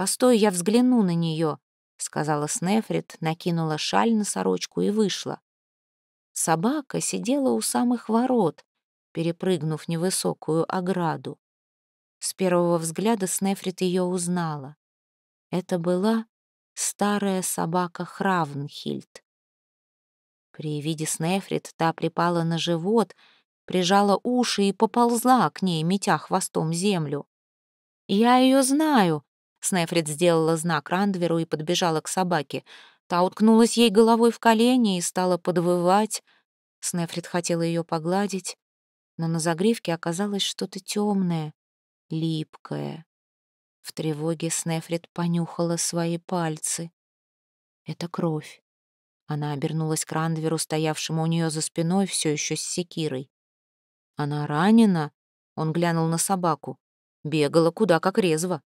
«Постой, я взгляну на нее», — сказала Снефрит, накинула шаль на сорочку и вышла. Собака сидела у самых ворот, перепрыгнув невысокую ограду. С первого взгляда Снефрит ее узнала. Это была старая собака Хравнхильд. При виде Снефрит та припала на живот, прижала уши и поползла к ней, метя хвостом землю. «Я ее знаю!» Снефрит сделала знак Рандверу и подбежала к собаке. Та уткнулась ей головой в колени и стала подвывать. Снефрит хотела ее погладить, но на загривке оказалось что-то темное, липкое. В тревоге Снефрит понюхала свои пальцы. Это кровь. Она обернулась к Рандверу, стоявшему у нее за спиной, все еще с секирой. «Она ранена?» — он глянул на собаку. «Бегала куда как резво».